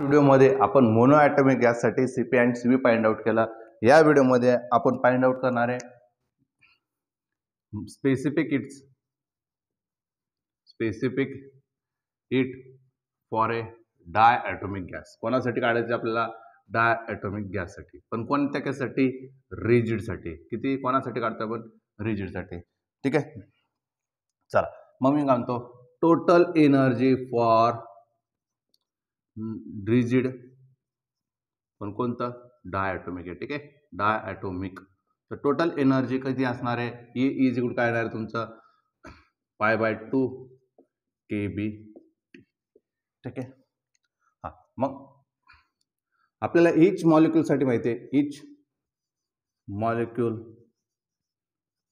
व्हिडिओमध्ये आपण ॲटॉमिक गॅससाठी C P and C B find out केला या व्हिडिओमध्ये आपण फाइंड आउट करणार आहे specific heats specific heat for a diatomic gas कोणासाठी काढायचे आपल्याला डाय ॲटॉमिक गॅससाठी पण कोणत्या त्याच्यासाठी रिजिडसाठी किती कोणासाठी काढतो आपण रिजिडसाठी ठीक आहे चला मग मी सांगतो टोटल एनर्जी फॉर ड्रिजिड पण कोणतं ॲटोमिक आहे ठीक आहे ॲटोमिक तर टोटल एनर्जी कधी असणार आहे ई इज गुड काय येणार आहे तुमचं पाय बाय टू के बी ठीक आहे हां मग आपल्याला इच मॉलिक्युलसाठी माहिती आहे इच मॉलिक्यूल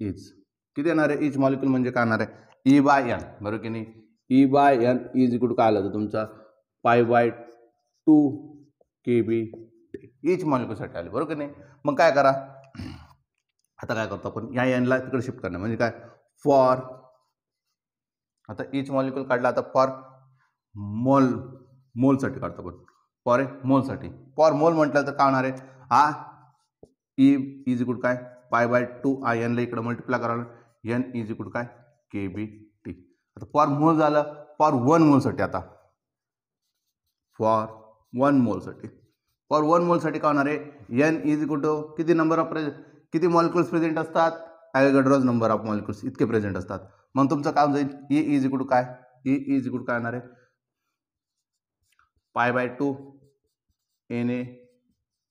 इज किती येणार आहे इच मॉलिक्यूल म्हणजे काय येणार आहे ई बाय एन बरोबर की नाही ई बाय एन इज इकडून काय आलं तर तुमचा five by two K B each मॉलिक्युलसाठी आले बरोबर नाही मग काय करा आता काय करतो आपण या एनला तिकडे शिफ्ट करणं म्हणजे काय फॉर आता ईच मॉलिक्यूल काढला आता फॉर मोल मोलसाठी काढतो आपण फॉर ए मोलसाठी फॉर मोल म्हटलं तर काय होणार आहे आ ई इज इकूड काय पाय बाय टू आय एनला इकडं मल्टिप्लाय करा एन इज इकूड काय के बी टी आता फॉर मोल झालं फॉर वन मोलसाठी आता फॉर वन साठी फॉर वन साठी काय होणार आहे एन इज इक्वल टू किती नंबर ऑफ प्रेझेंट किती मॉलिक्युल्स प्रेझेंट असतात ॲगड्रॉज नंबर ऑफ मॉलिक्युल्स इतके प्रेझेंट असतात मग तुमचं काम जाईल ई इज इक्वल टू काय ई इज इक्वल टू काय होणार आहे five by two N A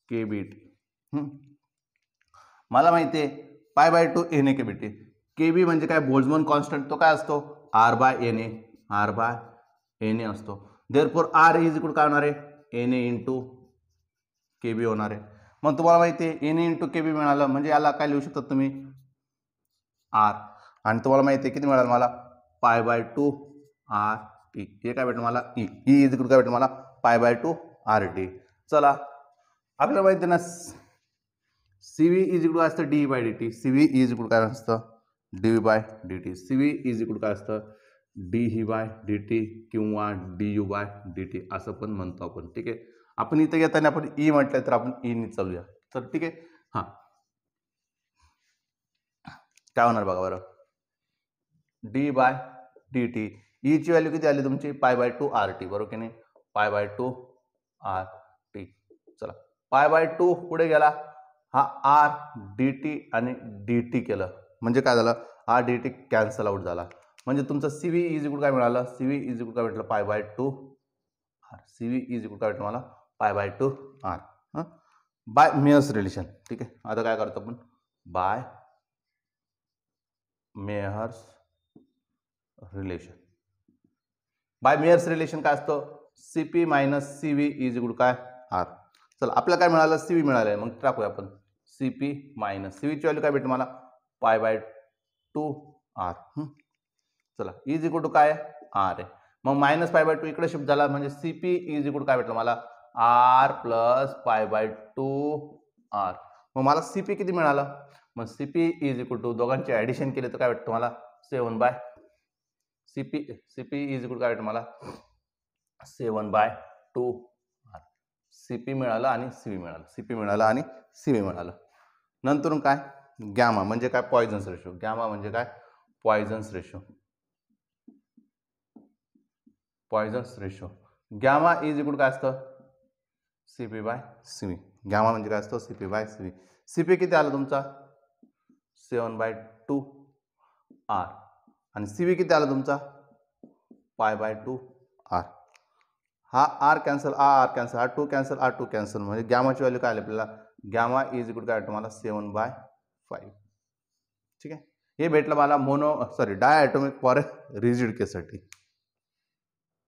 K B T मला माहिती आहे five by two N A K B T K B म्हणजे काय बोल्झमन कॉन्स्टंट तो काय असतो R by N A R by N A असतो देरपूर आर इज इकडून काय होणार आहे एन ए इंटू के बी होणार आहे मग तुम्हाला माहिती आहे एन ए इंटू के बी मिळालं म्हणजे याला काय लिहू शकतात तुम्ही आर आणि तुम्हाला माहिती आहे किती मिळालं मला five by two R E हे काय भेटलं मला ई ई इज इकडून काय भेटलं मला five by two R D चला आपल्याला माहिती ना सी व्ही इज इकडून असतं D by D T C V is इकडून काय असतं D by D T C V is इकडून काय असतं डी ही वाय डी टी किंवा D U Y D T असं पण म्हणतो आपण ठीक आहे आपण इथे घेताना आपण ई म्हटलं तर आपण ईनी चालूया तर ठीक आहे हां काय होणार बघा बरं डी बाय डी टी ईची व्हॅल्यू किती आली तुमची पाय बाय टू आर टी बरोबर की नाही पाय बाय टू आर टी चला पाय बाय टू पुढे गेला हा आर डी टी आणि डी टी केलं म्हणजे काय झालं R D T cancel out झाला म्हणजे तुमचं सी व्ही इज गुड काय मिळालं सी व्ही इज इक्वल काय भेटलं five by two R C V is equal काय भेटलं मला पाय बाय टू आर हां बाय मेयर्स रिलेशन ठीक आहे आता काय करतो आपण by Mayer's relation by Mayer's relation काय असतं C P minus C V is good काय आर चल आपल्याला काय मिळालं सी व्ही मिळालं आहे मग टाकूया आपण सी पी मायनस सी व्हीची व्हॅल्यू काय भेटतो मला पाय बाय टू आर चला इज इक्वल टू काय आर आहे मग मायनस फाय बाय टू इकडे शिफ्ट झाला म्हणजे सी इज इक्वल टू काय भेटलं मला R plus five by two R मग मला सीपी किती मिळालं मग सी इज इक्वल टू दोघांचे ऍडिशन केले तर काय भेटतं e मला seven by CP P is equal काय भेटतं मला seven by two R C P मिळालं आणि सीबी मिळालं सी मिळालं आणि सीबी मिळालं नंतर काय गॅमा म्हणजे काय पॉयझन्स रेशो गॅमा म्हणजे काय Poisson's ratio Poisson's ratio gamma is equal काय असतं C P by C V gamma म्हणजे काय असतो C P by C CP C P किती आला तुमचा सेवन बाय टू आर आणि सी व्ही किती आला तुमचा पाय बाय टू आर हा आर कॅन्सल आ आर कॅन्सल हा two cancel R two cancel म्हणजे गॅमाची व्हॅल्यू काय आली आपल्याला गॅमा इज इकडून काय तुम्हाला सेवन बाय फाईव्ह ठीक आहे हे भेटलं मला mono sorry atomic for rigid केससाठी